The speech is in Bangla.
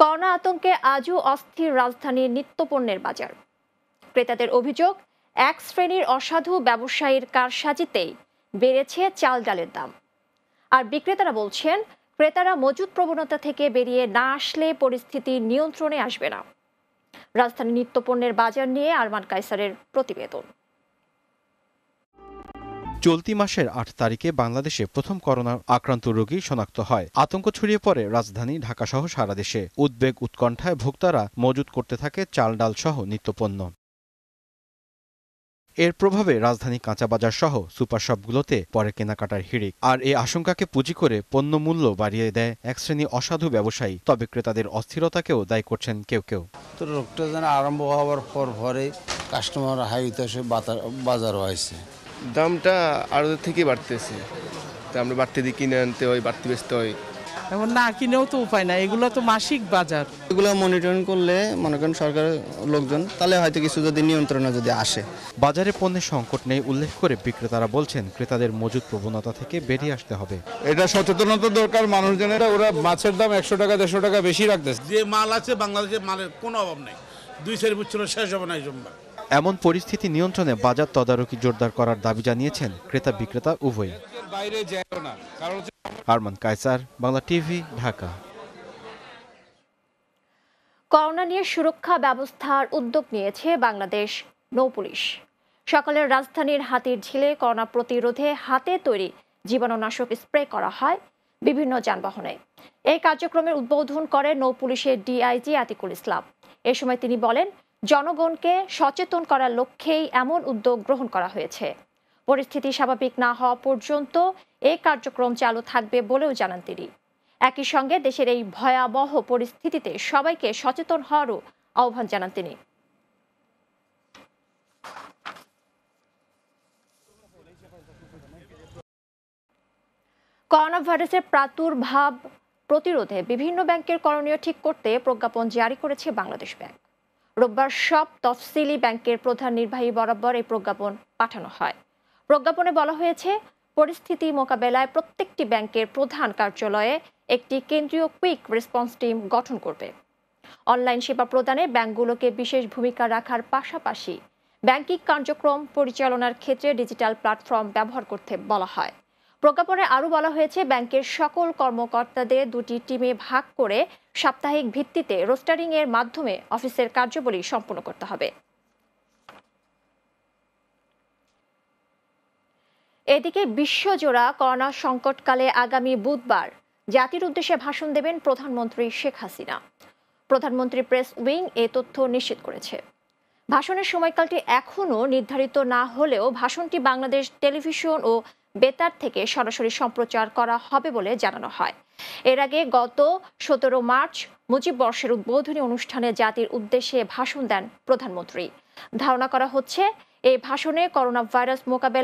করোনা আতঙ্কে আজও অস্থির রাজধানীর নিত্যপণ্যের বাজার ক্রেতাদের অভিযোগ এক শ্রেণীর অসাধু ব্যবসায়ীর কারসাজিতেই বেড়েছে চাল ডালের দাম আর বিক্রেতারা বলছেন ক্রেতারা মজুদ প্রবণতা থেকে বেরিয়ে না আসলে পরিস্থিতি নিয়ন্ত্রণে আসবে না রাজধানীর নিত্যপণ্যের বাজার নিয়ে আরমান কাইসারের প্রতিবেদন চলতি মাসের আট তারিখে বাংলাদেশে প্রথম করোনা আক্রান্ত রোগী শনাক্ত হয় আতঙ্ক ছড়িয়ে পড়ে রাজধানী সহ সারা দেশে উদ্বেগ উৎকণ্ঠায় ভোক্তারা মজুত করতে থাকে চাল ডাল সহ নিত্যপণ্য এর প্রভাবে রাজধানী কাঁচাবাজার সহ সুপার শপগুলোতে পরে কেনাকাটার হিড়িক আর এই আশঙ্কাকে পুঁজি করে পণ্য মূল্য বাড়িয়ে দেয় এক শ্রেণী অসাধু ব্যবসায়ী তবে ক্রেতাদের অস্থিরতাকেও দায়ী করছেন কেউ কেউ রোগটা যেন আরম্ভ হওয়ার পর পরে কাস্টমার হাই বাজার হয়েছে দামটা আরো থেকে বাড়তেছে তা আমরা বাড়তি দিয়ে কিনে আনতে হয় বাড়তে বেচতে হয় এখন না কিনেও তো উপায় না এগুলো তো মাসিক বাজার এগুলো মনিটরিং করলে মনে করেন সরকারের লোকজন তাহলে হয়তো কিছু যদি নিয়ন্ত্রণে যদি আসে বাজারে পণ্যের সংকট নেই উল্লেখ করে বিক্রেতারা বলছেন ক্রেতাদের মজুদ প্রবণতা থেকে বেরিয়ে আসতে হবে এটা সচেতনতা দরকার মানুষজনেরা ওরা মাছের দাম একশো টাকা দেড়শো টাকা বেশি রাখতেছে যে মাল আছে বাংলাদেশে মালের কোনো অভাব নেই দুই চারি বছর শেষ হবে না জমবা এমন পরিস্থিতি নিয়ন্ত্রণে বাজার তদারকি জোরদার করার দাবি জানিয়েছেন ক্রেতা বিক্রেতা উভয়ই আরমান কায়সার বাংলা টিভি ঢাকা করোনা নিয়ে সুরক্ষা ব্যবস্থার উদ্যোগ নিয়েছে বাংলাদেশ নৌপুলিশ সকালের রাজধানীর হাতির ঝিলে করোনা প্রতিরোধে হাতে তৈরি জীবাণুনাশক স্প্রে করা হয় বিভিন্ন যানবাহনে এই কার্যক্রমের উদ্বোধন করে নৌপুলিশের ডিআইজি আতিকুল ইসলাম এ সময় তিনি বলেন জনগণকে সচেতন করার লক্ষ্যেই এমন উদ্যোগ গ্রহণ করা হয়েছে পরিস্থিতি স্বাভাবিক না হওয়া পর্যন্ত এ কার্যক্রম চালু থাকবে বলেও জানান তিনি একই সঙ্গে দেশের এই ভয়াবহ পরিস্থিতিতে সবাইকে সচেতন হওয়ারও আহ্বান জানান তিনি করোনা ভাইরাসের প্রাদুর্ভাব প্রতিরোধে বিভিন্ন ব্যাংকের করণীয় ঠিক করতে প্রজ্ঞাপন জারি করেছে বাংলাদেশ ব্যাংক রোববার সব তফসিলি ব্যাংকের প্রধান নির্বাহী বরাবর এই প্রজ্ঞাপন পাঠানো হয় প্রজ্ঞাপনে বলা হয়েছে পরিস্থিতি মোকাবেলায় প্রত্যেকটি ব্যাংকের প্রধান কার্যালয়ে একটি কেন্দ্রীয় কুইক রেসপন্স টিম গঠন করবে অনলাইন সেবা প্রদানে ব্যাংকগুলোকে বিশেষ ভূমিকা রাখার পাশাপাশি ব্যাংকিং কার্যক্রম পরিচালনার ক্ষেত্রে ডিজিটাল প্ল্যাটফর্ম ব্যবহার করতে বলা হয় প্রজ্ঞাপনে আরও বলা হয়েছে ব্যাংকের সকল কর্মকর্তাদের দুটি টিমে ভাগ করে সাপ্তাহিক ভিত্তিতে রোস্টারিংয়ের মাধ্যমে অফিসের কার্যবলী সম্পন্ন করতে হবে এদিকে বিশ্বজোড়া করোনা সংকটকালে আগামী বুধবার জাতির উদ্দেশ্যে ভাষণ দেবেন প্রধানমন্ত্রী শেখ হাসিনা প্রধানমন্ত্রী প্রেস উইং এ তথ্য নিশ্চিত করেছে ভাষণের সময়কালটি এখনও নির্ধারিত না হলেও ভাষণটি বাংলাদেশ টেলিভিশন ও বেতার থেকে সরাসরি সম্প্রচার করা হবে বলে জানানো হয় এর আগে গত সতেরো মার্চ মুজিব বর্ষের উদ্বোধনী অনুষ্ঠানে জাতির উদ্দেশ্যে ভাষণ দেন প্রধানমন্ত্রী ধারণা করা হচ্ছে এই ভাষণে করোনা ভাইরাস মোকাবেলা